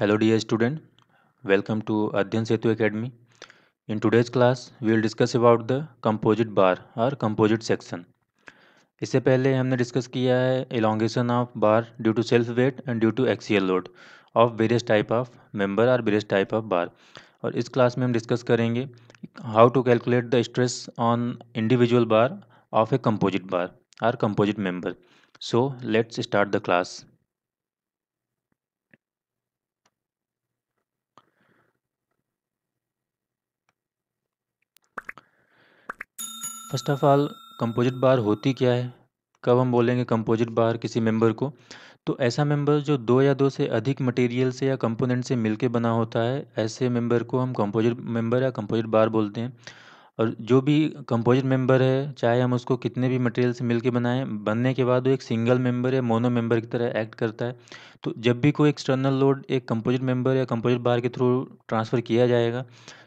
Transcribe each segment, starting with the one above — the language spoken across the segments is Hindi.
Hello dear student welcome to Adhyayan Setu academy in today's class we will discuss about the composite bar और कंपोजिट सेक्शन इससे पहले हमने डिस्कस किया है elongation of bar due to self weight and due to axial load of various type of member और वेरियस टाइप ऑफ बार और इस क्लास में हम डिस्कस करेंगे how to calculate the stress on individual bar of a composite bar or composite member so let's start the class first of all composite bar होती क्या है कब हम बोलेंगे कंपोजिट बार किसी मेंबर को तो ऐसा मेंबर जो दो या दो से अधिक मटेरियल से या कंपोनेंट से मिलके बना होता है ऐसे मेंबर को हम कंपोजिट मेंबर या कंपोजिट बार बोलते हैं और जो भी कंपोजिट मेंबर है चाहे हम उसको कितने भी मटेरियल से मिलके बनाएं बनने के बाद वो एक सिंगल मेंबर या मोनो मेंबर की तरह एक्ट करता है तो जब भी कोई एक्सटर्नल लोड एक कंपोजिट मेंबर या कंपोजिट बार के थ्रू ट्रांसफ़र किया जाएगा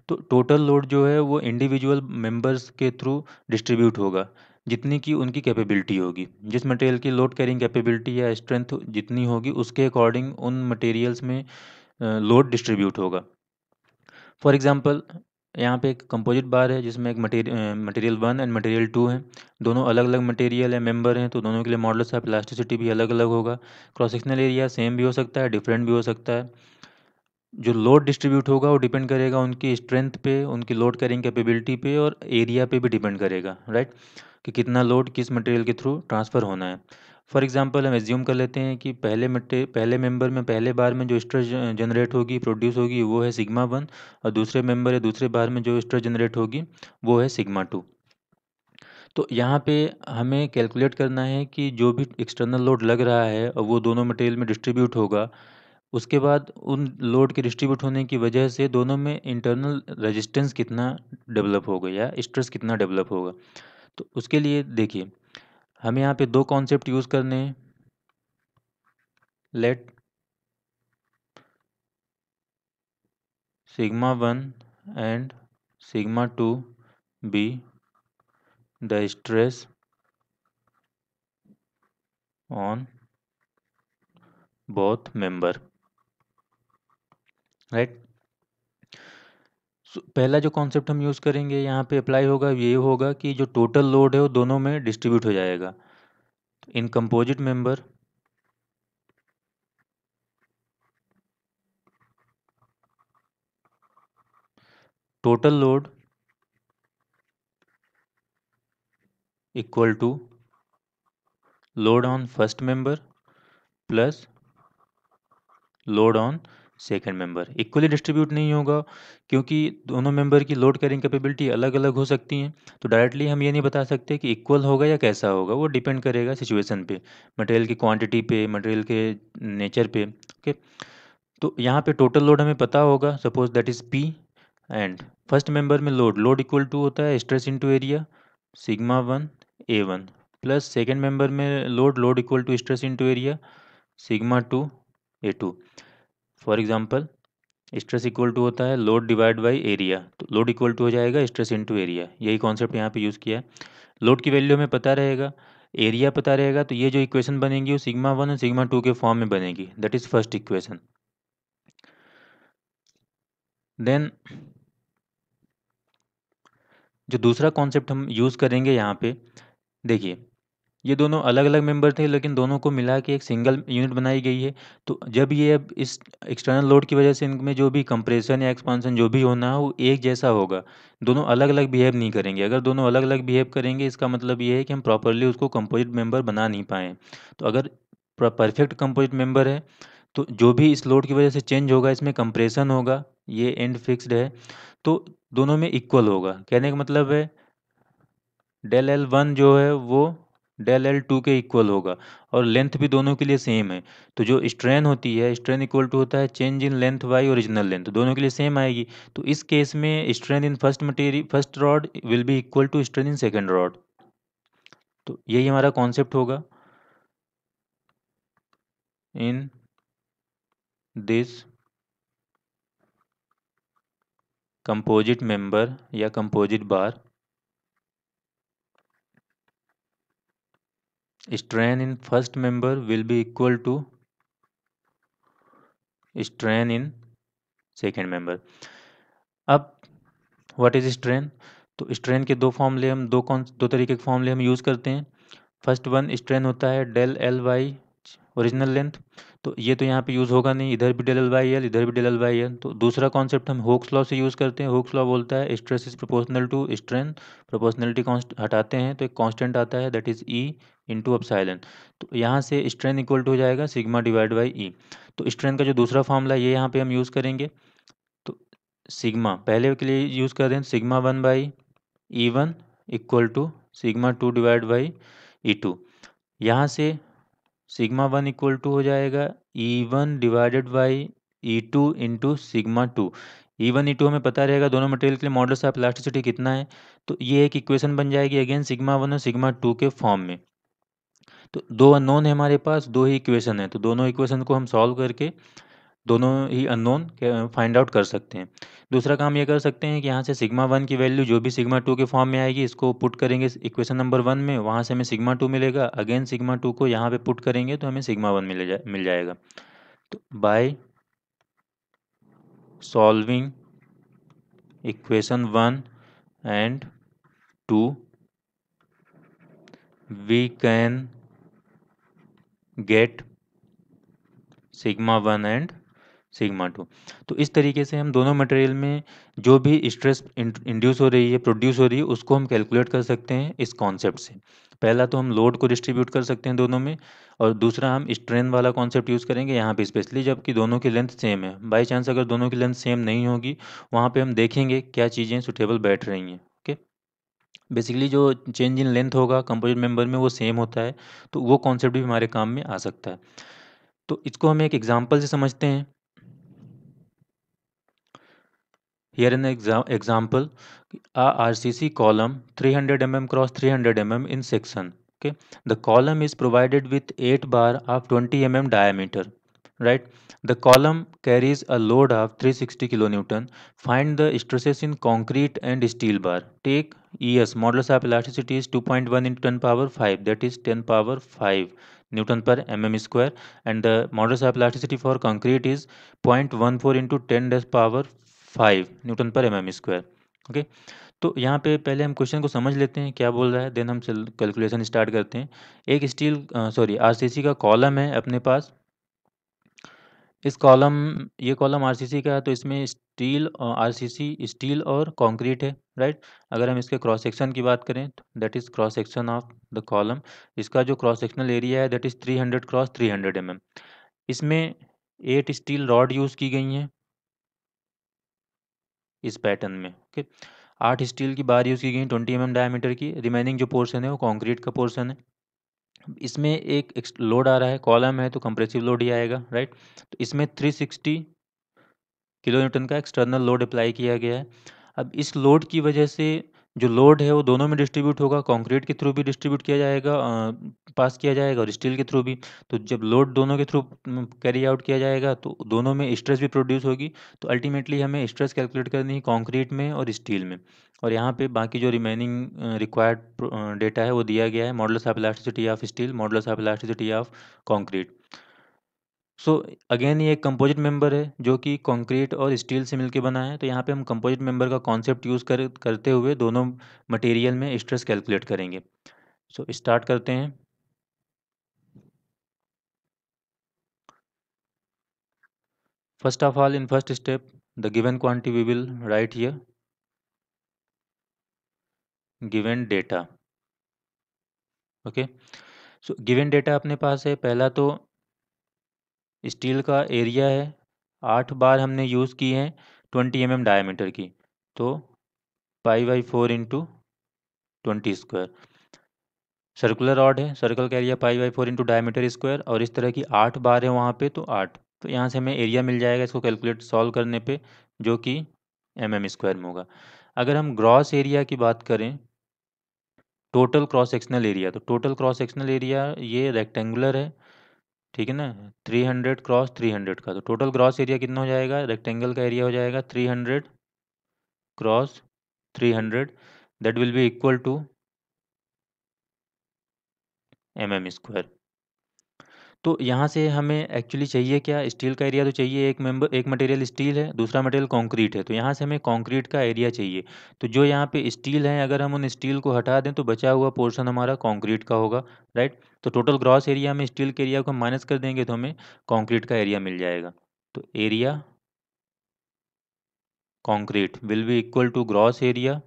तो टोटल लोड जो है वो इंडिविजुअल मेंबर्स के थ्रू डिस्ट्रीब्यूट होगा जितनी की उनकी कैपेबिलिटी होगी जिस मटेरियल की लोड कैरिंग कैपेबिलिटी या स्ट्रेंथ जितनी होगी उसके अकॉर्डिंग उन मटेरियल्स में लोड डिस्ट्रीब्यूट होगा फॉर एग्ज़ाम्पल यहाँ पे एक कंपोजिट बार है जिसमें एक material one and material two है दोनों अलग अलग मटेरियल है मेंबर हैं तो दोनों के लिए मॉडल्स ऑफ प्लास्टिसिटी भी अलग अलग होगा क्रॉस सेक्शनल एरिया सेम भी हो सकता है डिफरेंट भी हो सकता है जो लोड डिस्ट्रीब्यूट होगा वो डिपेंड करेगा उनकी स्ट्रेंथ पे उनकी लोड कैरिंग कैपेबिलिटी पे और एरिया पे भी डिपेंड करेगा राइट कि कितना लोड किस मटेरियल के थ्रू ट्रांसफ़र होना है फॉर एग्जांपल हम एज्यूम कर लेते हैं कि पहले मटे पहले मेंबर में पहले बार में जो स्ट्रेस जनरेट होगी प्रोड्यूस होगी वो है सिग्मा वन और दूसरे मेंबर या दूसरे बार में जो स्ट्रेस जनरेट होगी वो है सिग्मा टू तो यहाँ पे हमें कैलकुलेट करना है कि जो भी एक्सटर्नल लोड लग रहा है और वो दोनों मटेरियल में डिस्ट्रीब्यूट होगा उसके बाद उन लोड के डिस्ट्रीब्यूट होने की वजह से दोनों में इंटरनल रेजिस्टेंस कितना डेवलप होगा या स्ट्रेस कितना डेवलप होगा तो उसके लिए देखिए हम यहाँ पे दो कॉन्सेप्ट यूज़ करने हैं let sigma one and sigma two be the stress on both member right so पहला जो कॉन्सेप्ट हम यूज़ करेंगे यहाँ पे अप्लाई होगा ये होगा कि जो टोटल लोड है वो दोनों में डिस्ट्रीब्यूट हो जाएगा in composite member total load equal to load on first member plus load on second member equally distribute नहीं होगा क्योंकि दोनों मेंबर की लोड कैरिंग कैपेबिलिटी अलग अलग हो सकती हैं तो डायरेक्टली हम ये नहीं बता सकते कि इक्वल होगा या कैसा होगा वो डिपेंड करेगा सिचुएशन पे मटेरियल की क्वांटिटी पे मटेरियल के नेचर पे ओके तो यहाँ पे टोटल लोड हमें पता होगा suppose that is P and first member में लोड लोड इक्वल टू होता है stress into area sigma one A one plus second member में load load equal to stress into area sigma two A two for example stress equal to होता है लोड डिवाइड बाई एरिया तो लोड इक्वल टू हो जाएगा स्ट्रेस टू एरिया यही कॉन्सेप्ट यहाँ पे यूज़ किया है लोड की वैल्यू हमें पता रहेगा एरिया पता रहेगा तो ये जो इक्वेशन बनेगी वो सिग्मा वन और सिग्मा टू के फॉर्म में बनेगी that is first equation then जो दूसरा कॉन्सेप्ट हम यूज़ करेंगे यहाँ पे देखिए ये दोनों अलग-अलग मेंबर थे लेकिन दोनों को मिला के एक सिंगल यूनिट बनाई गई है। तो जब ये अब इस एक्सटर्नल लोड की वजह से इनमें जो भी कंप्रेशन या एक्सपांशन जो भी होना है वो एक जैसा होगा। दोनों अलग-अलग बिहेव नहीं करेंगे। अगर दोनों अलग-अलग बिहेव करेंगे इसका मतलब ये है कि हम प्रॉपरली उसको कंपोजिट मेम्बर बना नहीं पाएँ तो अगर परफेक्ट कंपोजिट मेम्बर है तो जो भी इस लोड की वजह से चेंज होगा इसमें कंप्रेशन होगा ये एंड फिक्सड है। तो दोनों में इक्वल होगा। कहने का मतलब है डेल एल वन जो है वो डेल एल टू के इक्वल होगा और लेंथ भी दोनों के लिए सेम है तो जो स्ट्रेन होती है स्ट्रेन इक्वल टू होता है change in length by original length दोनों के लिए सेम आएगी तो इस केस में strain in first material first rod will be equal to strain in second rod तो यही हमारा कॉन्सेप्ट होगा इन दिस कंपोजिट मेंबर या composite bar strain in first member will be equal to strain in second member अब व्हाट इज स्ट्रेन तो स्ट्रेन के दो फॉर्मूले हम दो कौन दो तरीके के फॉर्म ले हम यूज़ करते हैं फर्स्ट वन स्ट्रेन होता है del L by original length तो ये तो यहाँ पे यूज़ होगा नहीं इधर भी डेल एल बाई एल इधर भी डेल एल बाई एल तो दूसरा कॉन्सेप्ट हम होक्स लॉ से यूज़ करते हैं होक्स लॉ बोलता है stress is proportional to strength proportionality हटाते हैं तो एक कांस्टेंट आता है that is E into two तो यहाँ से स्ट्रेंथ इक्वल टू हो जाएगा सिग्मा डिवाइड बाई ई तो स्ट्रेंथ का जो दूसरा फॉर्मूला ये यहाँ पर हम यूज़ करेंगे तो सिग्मा पहले के लिए यूज़ कर दें sigma one by E one equal to sigma two divide by E two यहाँ से सिग्मा वन इक्वल टू हो जाएगा E one divided by E two into sigma two E one E two हमें पता रहेगा दोनों मटेरियल के लिए मॉडल्स ऑफ इलास्टिसिटी कितना है तो ये एक इक्वेशन बन जाएगी अगेन सिग्मा वन और सिग्मा टू के फॉर्म में तो दो अनोन है हमारे पास दो ही इक्वेशन है तो दोनों इक्वेशन को हम सॉल्व करके दोनों ही अननोन फाइंड आउट कर सकते हैं दूसरा काम ये कर सकते हैं कि यहाँ से सिग्मा वन की वैल्यू जो भी सिग्मा टू के फॉर्म में आएगी इसको पुट करेंगे इक्वेशन नंबर वन में वहाँ से हमें सिग्मा टू मिलेगा अगेन सिग्मा टू को यहाँ पे पुट करेंगे तो हमें सिग्मा वन मिले जा, मिल जाएगा तो by solving equation one and two we can get sigma one and sigma two तो इस तरीके से हम दोनों मटेरियल में जो भी स्ट्रेस इंड्यूस हो रही है प्रोड्यूस हो रही है उसको हम कैलकुलेट कर सकते हैं इस कॉन्सेप्ट से पहला तो हम लोड को डिस्ट्रीब्यूट कर सकते हैं दोनों में और दूसरा हम स्ट्रेन वाला कॉन्सेप्ट यूज़ करेंगे यहाँ पे स्पेशली जबकि दोनों की लेंथ सेम है बाई चांस अगर दोनों की लेंथ सेम नहीं होगी वहाँ पे हम देखेंगे क्या चीज़ें सुटेबल बैठ रही हैं ओके बेसिकली जो चेंज इन लेंथ होगा कंपोजिट मेंबर में वो सेम होता है तो वो कॉन्सेप्ट भी हमारे काम में आ सकता है तो इसको हम एक एग्जाम्पल से समझते हैं Here in the exa example, a RCC column 300 mm cross 300 mm in section. Okay, the column is provided with 8 bar of 20 mm diameter. Right, the column carries a load of 360 kilonewton. Find the stresses in concrete and steel bar. Take ES modulus of elasticity is 2.1 into 10 power 5 that is 10 power 5 Newton per mm square and the modulus of elasticity for concrete is 0.14 into 10 power five newton पर एम एम स्क्वायर ओके तो यहाँ पे पहले हम क्वेश्चन को समझ लेते हैं क्या बोल रहा है देन हम चल कैलकुलेशन स्टार्ट करते हैं एक स्टील सॉरी आरसीसी का कॉलम है अपने पास इस कॉलम ये कॉलम आरसीसी का है तो इसमें स्टील आरसीसी स्टील और कंक्रीट है राइट अगर हम इसके क्रॉस सेक्शन की बात करें तो that is cross section of the column इसका जो क्रॉस सेक्शनल एरिया है that is 300 cross 300 hundred mm इसमें एट स्टील रॉड यूज़ की गई हैं इस पैटर्न में ओके आठ स्टील की बारी उसकी गई ट्वेंटी एम एम डायमीटर की रिमेनिंग जो पोर्शन है वो कॉन्क्रीट का पोर्शन है इसमें एक लोड आ रहा है कॉलम है तो कंप्रेसिव लोड ही आएगा राइट तो इसमें थ्री सिक्सटी किलो न्यूटन का एक्सटर्नल लोड अप्लाई किया गया है अब इस लोड की वजह से जो लोड है वो दोनों में डिस्ट्रीब्यूट होगा, कंक्रीट के थ्रू भी डिस्ट्रीब्यूट किया जाएगा पास किया जाएगा और स्टील के थ्रू भी। तो जब लोड दोनों के थ्रू कैरी आउट किया जाएगा तो दोनों में स्ट्रेस भी प्रोड्यूस होगी। तो अल्टीमेटली हमें स्ट्रेस कैलकुलेट करनी है कॉन्क्रीट में और स्टील में। और यहाँ पे बाकी जो रिमेनिंग रिक्वायर्ड डेटा है वो दिया गया है modulus of elasticity of steel, modulus of elasticity of concrete. So again ये एक कंपोजिट मेंबर है जो कि कंक्रीट और स्टील से मिलके बना है तो यहाँ पे हम कंपोजिट मेंबर का कॉन्सेप्ट यूज़ कर करते हुए दोनों मटेरियल में स्ट्रेस कैलकुलेट करेंगे सो so, स्टार्ट करते हैं first of all in first step the given quantity we will write here given data okay so given data अपने पास है पहला तो स्टील का एरिया है आठ बार हमने यूज़ की हैं ट्वेंटी एम एम डायमीटर की तो pi by four into twenty square circular rod है सर्कल का area pi by four into diameter square और इस तरह की आठ बार है वहाँ पे तो आठ तो यहाँ से हमें एरिया मिल जाएगा इसको कैलकुलेट सॉल्व करने पे जो कि एम एम स्क्वायर में होगा अगर हम ग्रॉस एरिया की बात करें टोटल क्रॉस सेक्शनल एरिया तो टोटल क्रॉस सेक्शनल एरिया ये रेक्टेंगुलर है ठीक है ना? 300 क्रॉस हंड्रेड का तो टोटल ग्रॉस एरिया कितना हो जाएगा? रेक्टेंगल का एरिया हो जाएगा 300 cross hundred that will be equal to M M square तो यहाँ से हमें एक्चुअली चाहिए क्या स्टील का एरिया तो चाहिए एक मेंबर एक मटेरियल स्टील है दूसरा मटेरियल कंक्रीट है तो यहाँ से हमें कंक्रीट का एरिया चाहिए तो जो यहाँ पे स्टील है अगर हम उन स्टील को हटा दें तो बचा हुआ पोर्शन हमारा कंक्रीट का होगा राइट तो टोटल ग्रॉस एरिया में स्टील के एरिया को माइनस कर देंगे तो हमें कॉन्क्रीट का एरिया मिल जाएगा तो area concrete will be equal to gross area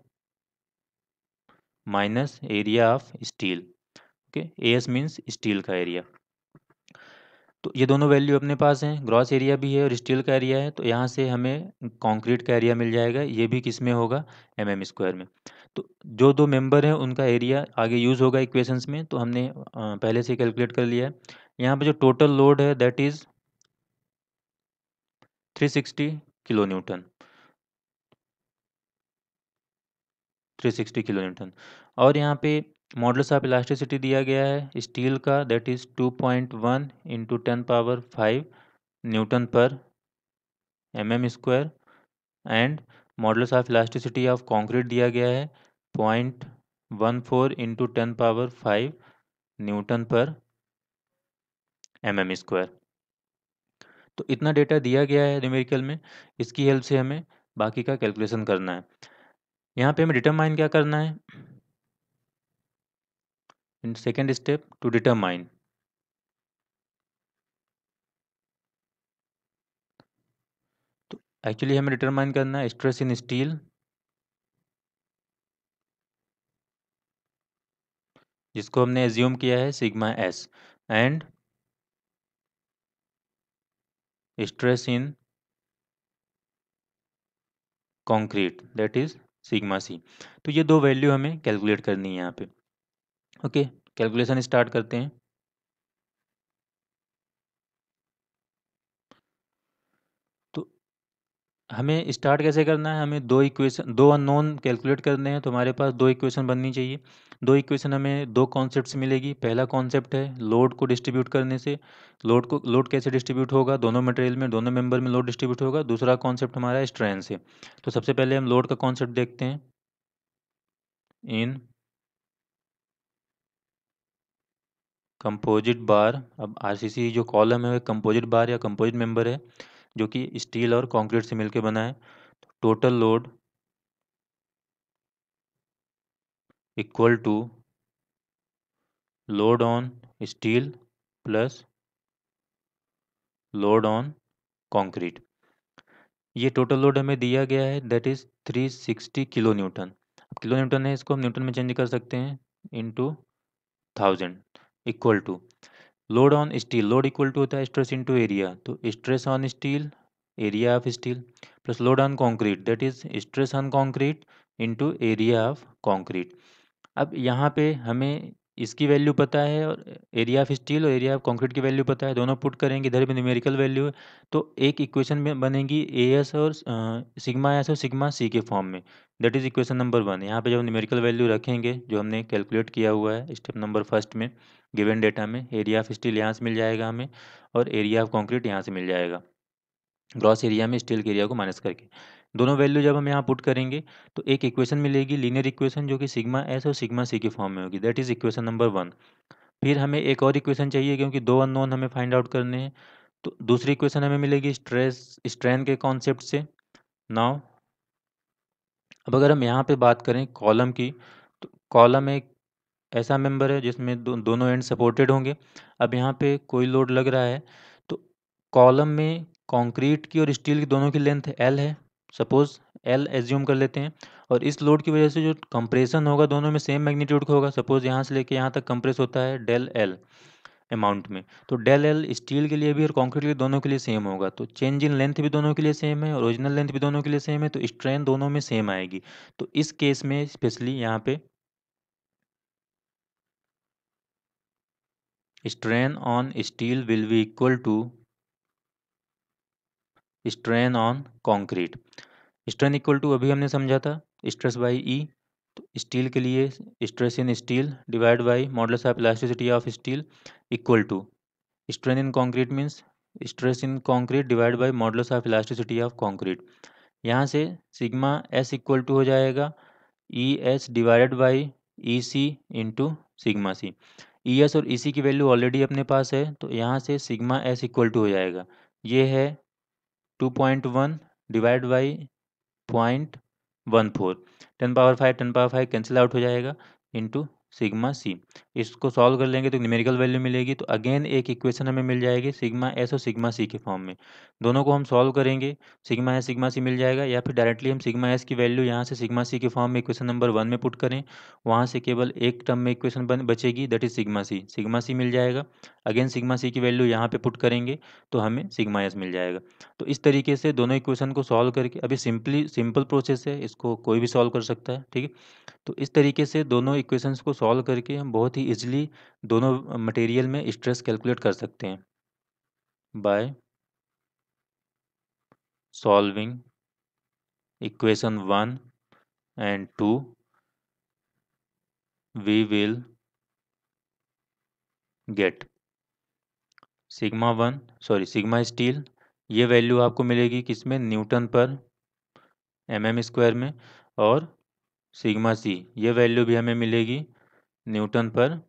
minus area of steel okay A S means steel का एरिया तो ये दोनों वैल्यू अपने पास हैं ग्रॉस एरिया भी है और स्टील का एरिया है तो यहाँ से हमें कंक्रीट का एरिया मिल जाएगा ये भी किस में होगा एम एम स्क्वायर में तो जो दो मेंबर हैं उनका एरिया आगे यूज़ होगा इक्वेशंस में तो हमने पहले से कैलकुलेट कर लिया है यहाँ पर जो टोटल लोड है that is 360 kilo newton 360 kilo newton और यहाँ पे मॉडल्स ऑफ इलास्टिसिटी दिया गया है स्टील का that is two point one into ten power five newton पर M M square and modulus of elasticity of concrete दिया गया है point one four into ten power five newton पर एम एम स्क्वायर तो इतना डेटा दिया गया है न्यूमेरिकल में इसकी हेल्प से हमें बाकी का कैलकुलेशन करना है यहाँ पे हमें डिटरमाइन क्या करना है in second step to determine तो एक्चुअली हमें डिटरमाइन करना है स्ट्रेस इन स्टील जिसको हमने एज्यूम किया है sigma S and stress in concrete that is sigma C तो ये दो वैल्यू हमें कैलकुलेट करनी है यहाँ पे ओके कैलकुलेशन स्टार्ट करते हैं तो हमें स्टार्ट कैसे करना है हमें दो इक्वेशन दो अननोन कैलकुलेट करने हैं तो हमारे पास दो इक्वेशन बननी चाहिए दो इक्वेशन हमें दो कॉन्सेप्ट मिलेगी पहला कॉन्सेप्ट है लोड को डिस्ट्रीब्यूट करने से लोड को लोड कैसे डिस्ट्रीब्यूट होगा दोनों मटेरियल में दोनों मेंबर में लोड डिस्ट्रीब्यूट होगा दूसरा कॉन्सेप्ट हमारा स्ट्रेंथ से तो सबसे पहले हम लोड का कॉन्सेप्ट देखते हैं इन कंपोजिट बार अब आरसीसी जो कॉलम है वह कंपोजिट बार या कंपोजिट मेंबर है जो कि स्टील और कंक्रीट से मिलकर बना है total load equal to load on steel plus load on concrete ये टोटल लोड हमें दिया गया है that is 360 kilo newton kilo newton है इसको हम न्यूटन में चेंज कर सकते हैं into thousand equal to load on steel load equal to होता है स्ट्रेस इनटू एरिया तो stress on steel area of steel plus load on concrete that is stress on concrete into area of concrete अब यहाँ पे हमें इसकी वैल्यू पता है और एरिया ऑफ स्टील और एरिया ऑफ कॉन्क्रीट की वैल्यू पता है दोनों पुट करेंगे इधर भी न्यूमेरिकल वैल्यू है तो एक इक्वेशन में बनेगी ए एस और सिग्मा एस और सिग्मा सी के फॉर्म में that is equation number one यहाँ पे जब न्यूमेरिकल वैल्यू रखेंगे जो हमने कैलकुलेट किया हुआ है स्टेप नंबर फर्स्ट में गिवन डेटा में एरिया ऑफ स्टील यहाँ से मिल जाएगा हमें और एरिया ऑफ कॉन्क्रीट यहाँ से मिल जाएगा ग्रॉस एरिया में स्टील के एरिया को माइनस करके दोनों वैल्यू जब हम यहाँ पुट करेंगे तो एक इक्वेशन मिलेगी लीनियर इक्वेशन जो कि सिग्मा एस और सिग्मा सी के फॉर्म में होगी that is equation number one फिर हमें एक और इक्वेशन चाहिए क्योंकि दो अननोन हमें फाइंड आउट करने हैं तो दूसरी इक्वेशन हमें मिलेगी स्ट्रेस स्ट्रेन के कॉन्सेप्ट से नाव अब अगर हम यहाँ पे बात करें कॉलम की तो कॉलम एक ऐसा मेंबर है जिसमें दो, दोनों एंड सपोर्टेड होंगे अब यहाँ पे कोई लोड लग रहा है तो कॉलम में कंक्रीट की और स्टील की दोनों की लेंथ एल है सपोज एल एज्यूम कर लेते हैं और इस लोड की वजह से जो कंप्रेशन होगा दोनों में सेम मैग्नीट्यूड का होगा सपोज यहाँ से लेके यहाँ तक कंप्रेस होता है डेल एल अमाउंट में तो डेल एल स्टील के लिए भी और कंक्रीट के लिए दोनों के लिए सेम होगा तो चेंज इन लेंथ भी दोनों के लिए सेम है ओरिजिनल लेंथ भी दोनों के लिए सेम है तो स्ट्रेन दोनों में सेम आएगी तो इस केस में स्पेशली यहाँ पे strain on steel will be equal to strain on concrete strain equal to अभी हमने समझा था स्ट्रेस बाय ई तो स्टील के लिए stress in steel divide by modulus of elasticity of steel equal to strain in concrete means stress in concrete divide by modulus of elasticity of concrete यहाँ से सिग्मा एस इक्वल टू हो जाएगा E S divided by E C into sigma C E S और ई सी की वैल्यू ऑलरेडी अपने पास है तो यहाँ से सिग्मा एस इक्वल टू हो जाएगा ये है two point one divide by point one four ten power five ten power five cancel out हो जाएगा इंटू सिग्मा सी इसको सॉल्व कर लेंगे तो न्यूमेरिकल वैल्यू मिलेगी तो अगेन एक इक्वेशन हमें मिल जाएगी सिग्मा एस और सिग्मा सी के फॉर्म में दोनों को हम सॉल्व करेंगे सिग्मा एस सिग्मा सी मिल जाएगा या फिर डायरेक्टली हम सिग्मा एस की वैल्यू यहाँ से सिग्मा सी के फॉर्म में इक्वेशन नंबर वन में पुट करें वहाँ से केवल एक टर्म में इक्वेशन बन बचेगी that is sigma C sigma C मिल जाएगा अगेन सिग्मा सी की वैल्यू यहाँ पर पुट करेंगे तो हमें सिग्मा एस मिल जाएगा तो इस तरीके से दोनों इक्वेशन को सॉल्व करके अभी सिंपली सिंपल प्रोसेस है इसको कोई भी सॉल्व कर सकता है ठीक है तो इस तरीके से दोनों इक्वेशंस को सॉल्व करके हम बहुत ही इजीली दोनों मटेरियल में स्ट्रेस कैलकुलेट कर सकते हैं by solving equation one and two we will get sigma one sorry sigma steel ये वैल्यू आपको मिलेगी किसमें न्यूटन पर एम एम स्क्वायर में और सिग्मा सी ये वैल्यू भी हमें मिलेगी न्यूटन पर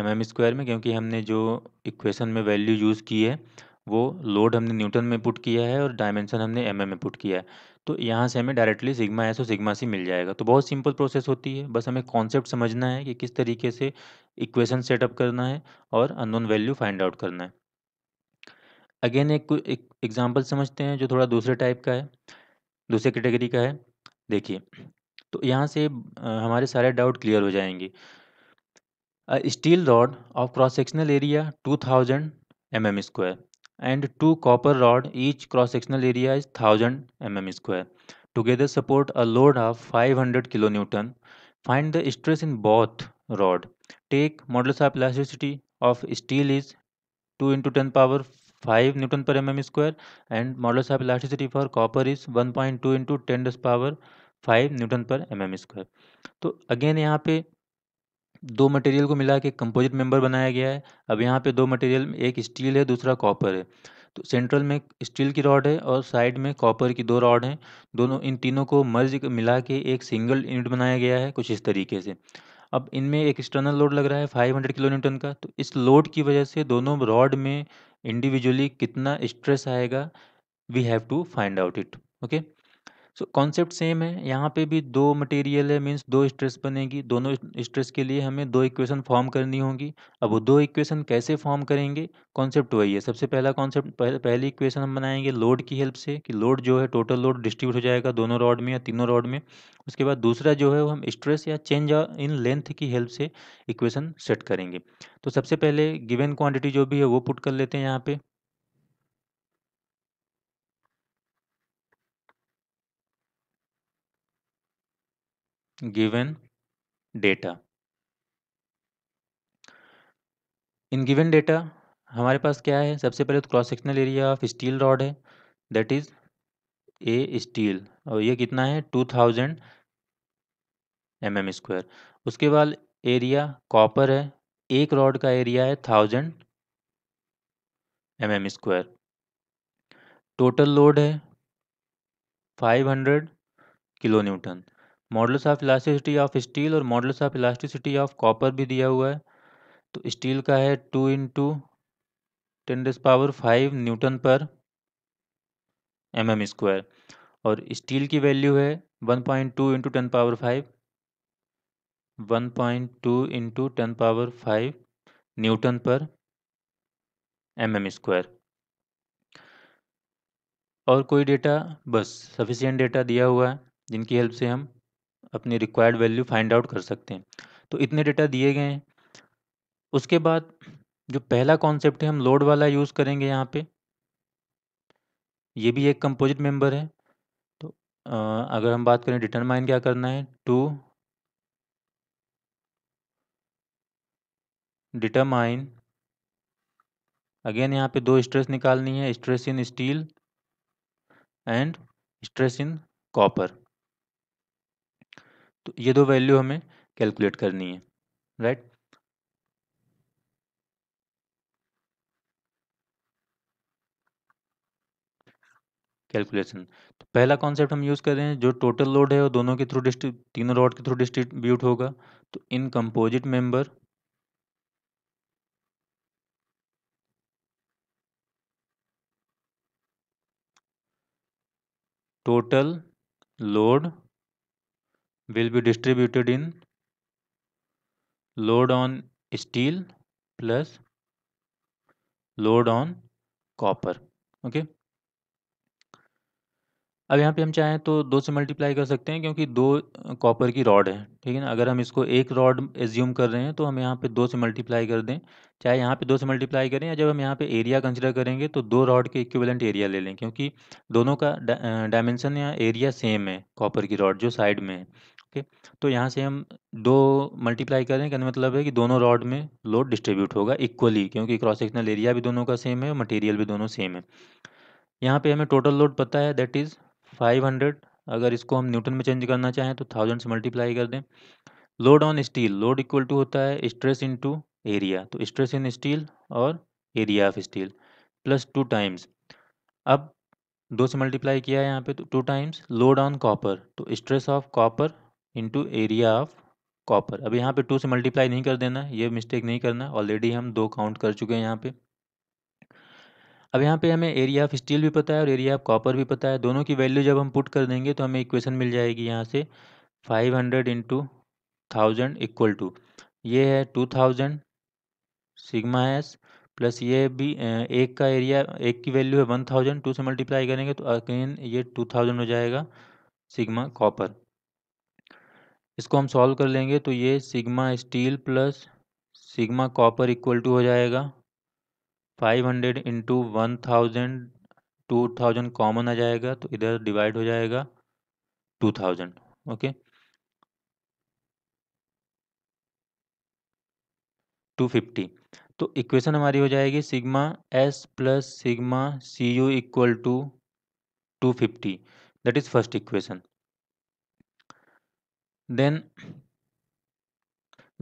एम एम स्क्वायर में क्योंकि हमने जो इक्वेशन में वैल्यू यूज़ की है वो लोड हमने न्यूटन में पुट किया है और डायमेंशन हमने एम mm में पुट किया है तो यहाँ से हमें डायरेक्टली सिग्मा एस और सिग्मा सी मिल जाएगा तो बहुत सिंपल प्रोसेस होती है बस हमें कॉन्सेप्ट समझना है कि किस तरीके से इक्वेशन सेटअप करना है और अननोन वैल्यू फाइंड आउट करना है अगेन एक एक एग्जाम्पल समझते हैं जो थोड़ा दूसरे टाइप का है दूसरे कैटेगरी का है देखिए तो यहाँ से हमारे सारे डाउट क्लियर हो जाएंगे steel rod of cross sectional area two thousand M M square and two copper rod each cross sectional area is thousand M M square together support a load of five hundred kilo newton find the stress in both rod take modulus of elasticity of steel is two into ten power five newton पर M M square and modulus of elasticity for copper is one point two into ten डस पावर फाइव न्यूटन पर एम एम स्क्वायर तो अगेन यहाँ पे दो मटेरियल को मिला के कंपोजिट मेंबर बनाया गया है अब यहाँ पे दो मटेरियल एक स्टील है दूसरा कॉपर है तो सेंट्रल में स्टील की रॉड है और साइड में कॉपर की दो रॉड हैं दोनों इन तीनों को मर्ज मिला के एक सिंगल यूनिट बनाया गया है कुछ इस तरीके से अब इनमें एक एक्सटर्नल लोड लग रहा है हंड्रेड किलो न्यूटन का तो इस लोड की वजह से दोनों रॉड में इंडिविजुअली कितना स्ट्रेस आएगा we have to find out it okay so concept same है यहाँ पे भी दो मटेरियल है मीन्स दो स्ट्रेस बनेगी दोनों स्ट्रेस के लिए हमें दो इक्वेशन फॉर्म करनी होगी अब वो दो इक्वेशन कैसे फॉर्म करेंगे कॉन्सेप्ट वही है सबसे पहला कॉन्सेप्ट पहली इक्वेशन हम बनाएंगे लोड की हेल्प से कि लोड जो है टोटल लोड डिस्ट्रीब्यूट हो जाएगा दोनों रॉड में या तीनों रॉड में उसके बाद दूसरा जो है वो हम स्ट्रेस या चेंज इन लेंथ की हेल्प से इक्वेशन सेट करेंगे तो सबसे पहले गिवन क्वान्टिटी जो भी है वो पुट कर लेते हैं यहाँ पर given data in given data हमारे पास क्या है सबसे पहले तो cross sectional area of steel rod है दैट इज ए स्टील और ये कितना है two thousand M M square उसके बाद एरिया कॉपर है एक रॉड का एरिया है thousand M M square total load है five hundred kilo newton modulus of elasticity of steel और modulus of elasticity of copper भी दिया हुआ है तो स्टील का है टू इंटू टेन डेज पावर फाइव न्यूटन पर एम एम स्क्वायर और स्टील की वैल्यू है one point two into ten power five one point two into ten power five newton पर एम एम स्क्वायर और कोई डेटा बस सफिशियंट डेटा दिया हुआ है जिनकी हेल्प से हम अपनी रिक्वायर्ड वैल्यू फाइंड आउट कर सकते हैं तो इतने डेटा दिए गए हैं उसके बाद जो पहला कॉन्सेप्ट है हम लोड वाला यूज़ करेंगे यहाँ पे ये भी एक कंपोजिट मेंबर है तो आ, अगर हम बात करें डिटरमाइन क्या करना है टू डिटरमाइन अगेन यहाँ पे दो स्ट्रेस निकालनी है stress in steel and stress in copper तो ये दो वैल्यू हमें कैलकुलेट करनी है राइट कैलकुलेशन तो पहला कॉन्सेप्ट हम यूज़ कर रहे हैं जो टोटल लोड है वो दोनों के थ्रू डिस्ट्री तीनों रॉड के थ्रू डिस्ट्रीब्यूट होगा तो in composite member total load will be distributed in load on steel plus load on copper okay अब यहाँ पे हम चाहें तो दो से मल्टीप्लाई कर सकते हैं क्योंकि दो कॉपर की रॉड है ठीक है ना अगर हम इसको एक रॉड एज्यूम कर रहे हैं तो हम यहाँ पे दो से मल्टीप्लाई कर दें चाहे यहाँ पे दो से मल्टीप्लाई करें या जब हम यहाँ पे एरिया कंसिडर करेंगे तो दो रॉड के इक्विवेलेंट एरिया ले लें क्योंकि दोनों का डायमेंशन या एरिया सेम है कॉपर की रॉड जो साइड में है ओके तो यहाँ से हम दो मल्टीप्लाई करें कहने मतलब है कि दोनों रॉड में लोड डिस्ट्रीब्यूट होगा इक्वली क्योंकि क्रॉस सेक्शनल एरिया भी दोनों का सेम है मटेरियल भी दोनों सेम है यहाँ पे हमें टोटल लोड पता है दैट इज़ 500 अगर इसको हम न्यूटन में चेंज करना चाहें तो थाउजेंड से मल्टीप्लाई कर दें load on steel load equal to होता है स्ट्रेस इन टू एरिया तो स्ट्रेस इन स्टील और area of steel plus two times अब दो से मल्टीप्लाई किया है यहाँ पे तो two times load on copper तो stress of copper into area of copper अब यहाँ पे टू से मल्टीप्लाई नहीं कर देना ये मिस्टेक नहीं करना ऑलरेडी हम दो काउंट कर चुके हैं यहाँ पे अब यहाँ पे हमें एरिया ऑफ स्टील भी पता है और एरिया ऑफ कॉपर भी पता है दोनों की वैल्यू जब हम पुट कर देंगे तो हमें इक्वेशन मिल जाएगी यहाँ से five hundred into thousand equal to ये है two thousand sigma S plus ये भी एक का एरिया एक की वैल्यू है वन थाउजेंड टू से मल्टीप्लाई करेंगे तो अगेन ये टू थाउजेंड हो जाएगा सिग्मा कॉपर इसको हम सॉल्व कर लेंगे तो ये sigma steel plus sigma copper equal to हो जाएगा 500 hundred into one thousand two thousand common आ जाएगा तो इधर डिवाइड हो जाएगा two thousand okay two fifty तो इक्वेशन हमारी हो जाएगी sigma S plus sigma C U equal to two fifty that is first equation then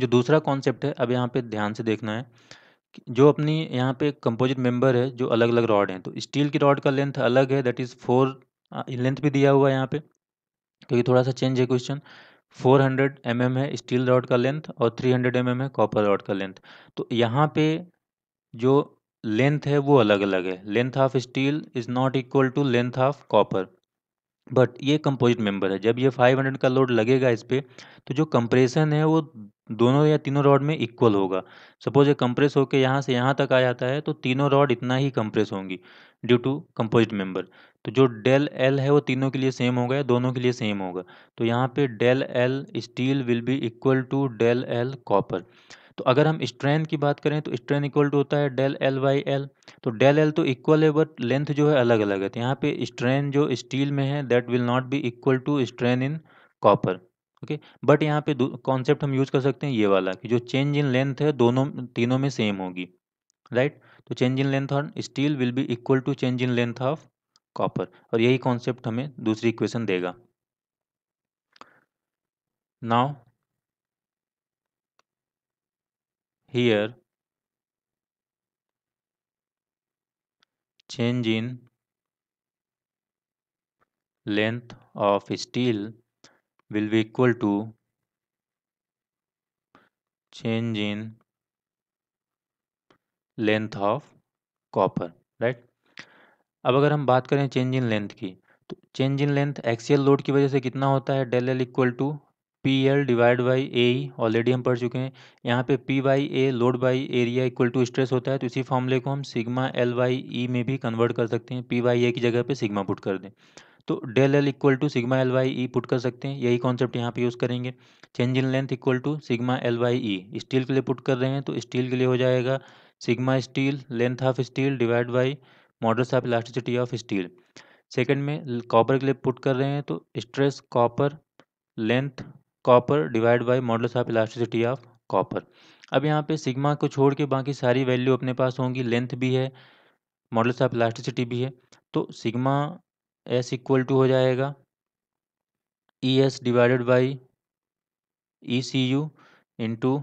जो दूसरा कॉन्सेप्ट है अब यहाँ पे ध्यान से देखना है जो अपनी यहाँ पे कंपोजिट मेंबर है जो अलग अलग रॉड हैं तो स्टील की रॉड का लेंथ अलग है दैट इज़ फोर लेंथ भी दिया हुआ है यहाँ पे क्योंकि थोड़ा सा चेंज है क्वेश्चन 400 हंड्रेड mm है स्टील रॉड का लेंथ और 300 हंड्रेड mm है कॉपर रॉड का लेंथ तो यहाँ पे जो लेंथ है वो अलग अलग है length of steel is not equal to length of copper but ये कंपोजिट मेंबर है जब ये 500 का लोड लगेगा इस पर तो जो कंप्रेशन है वो दोनों या तीनों रॉड में इक्वल होगा सपोज ये कंप्रेस होकर यहाँ से यहाँ तक आ जाता है तो तीनों रॉड इतना ही कंप्रेस होंगी ड्यू टू कंपोजिट मेंबर तो जो डेल एल है वो तीनों के लिए सेम होगा या दोनों के लिए सेम होगा तो यहाँ पे del L steel will be equal to del L copper तो अगर हम स्ट्रेन की बात करें तो स्ट्रेन इक्वल टू होता है डेल एल वाई एल तो डेल एल तो इक्वल है बट लेंथ जो है अलग अलग है तो यहाँ पे स्ट्रेन जो स्टील में है that will not be equal to strain in copper okay but यहाँ पे कॉन्सेप्ट हम यूज कर सकते हैं ये वाला कि जो चेंज इन लेंथ है दोनों तीनों में सेम होगी राइट right? तो change in length on steel will be equal to change in length of copper और यही कॉन्सेप्ट हमें दूसरी इक्वेशन देगा now here change in length of steel will be equal to change in length of copper right अब अगर हम बात करें चेंज इन लेंथ की तो change in length axial load की वजह से कितना होता है del L equal to P L divide by A already हम पढ़ चुके हैं यहाँ पे P by A load by area equal to stress होता है तो इसी फॉर्मूले को हम सिग्मा एल बाई ई में भी कन्वर्ट कर सकते हैं पी बाई ए की जगह पे सिग्मा पुट कर दें तो del L equal to sigma L by E put कर सकते हैं यही कॉन्सेप्ट यहाँ पे यूज़ करेंगे change in length equal to sigma L by E steel के लिए पुट कर रहे हैं तो स्टील के लिए हो जाएगा sigma steel length of steel divide by modulus of elasticity of steel second में कॉपर के लिए पुट कर रहे हैं तो stress copper length copper divide by modulus of elasticity of copper अब यहाँ पे सिग्मा को छोड़ के बाकी सारी वैल्यू अपने पास होंगी लेंथ भी है मॉडल्स ऑफ इलास्टिसिटी भी है तो सिग्मा एस इक्वल टू हो जाएगा E S divided by E C U into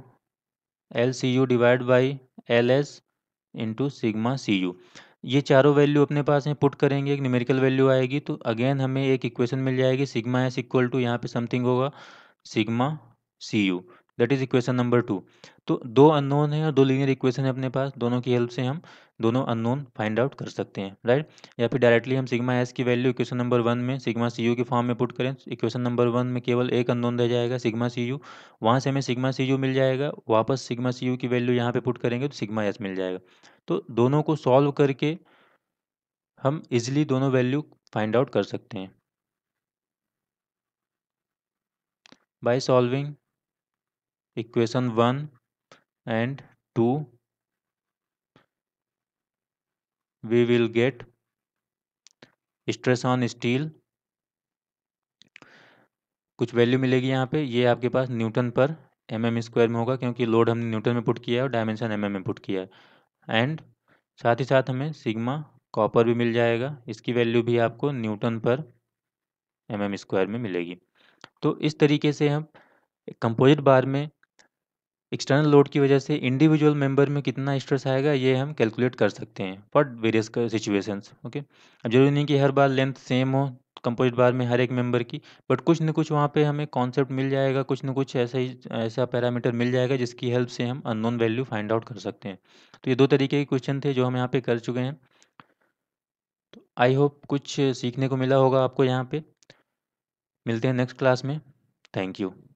L C U divide by L S into sigma C U ये चारों वैल्यू अपने पास हैं पुट करेंगे एक न्यूमेरिकल वैल्यू आएगी तो अगेन हमें एक इक्वेशन मिल जाएगी सिग्मा एस इक्वल टू यहाँ पे समथिंग होगा sigma C U that is equation number two तो दो अननोन है और दो लीनियर इक्वेशन है अपने पास दोनों की हेल्प से हम दोनों अननोन फाइंड आउट कर सकते हैं राइट या फिर डायरेक्टली हम सिग्मा एस की वैल्यू इक्वेशन नंबर वन में सिग्मा सी यू के फॉर्म में पुट करें इक्वेशन नंबर वन में केवल एक अननोन रह जाएगा सिग्मा सी यू वहाँ से हमें सिग्मा सी यू मिल जाएगा वापस सिग्मा सी यू की वैल्यू यहाँ पे पुट करेंगे तो सिग्मा एस मिल जाएगा तो दोनों को सॉल्व करके हम इजिली दोनों वैल्यू फाइंड आउट कर सकते हैं by solving equation 1 and 2 we will get stress on steel कुछ वैल्यू मिलेगी यहाँ पे ये आपके पास न्यूटन पर एम एम स्क्वायर में होगा क्योंकि लोड हमने न्यूटन में पुट किया है और डायमेंशन एम एम में पुट किया है एंड साथ ही साथ हमें सिग्मा कॉपर भी मिल जाएगा इसकी वैल्यू भी आपको न्यूटन पर एम एम स्क्वायर में मिलेगी तो इस तरीके से हम कंपोजिट बार में एक्सटर्नल लोड की वजह से इंडिविजुअल मेंबर में कितना स्ट्रेस आएगा ये हम कैलकुलेट कर सकते हैं फॉर वेरियस सिचुएशंस ओके अब जरूरी नहीं कि हर बार लेंथ सेम हो कंपोजिट बार में हर एक मेंबर की बट कुछ न कुछ वहाँ पे हमें कॉन्सेप्ट मिल जाएगा कुछ न कुछ ऐसा ही ऐसा पैरामीटर मिल जाएगा जिसकी हेल्प से हम अननोन वैल्यू फाइंड आउट कर सकते हैं तो ये दो तरीके के क्वेश्चन थे जो हम यहाँ पे कर चुके हैं तो आई होप कुछ सीखने को मिला होगा आपको यहाँ पर मिलते हैं नेक्स्ट क्लास में थैंक यू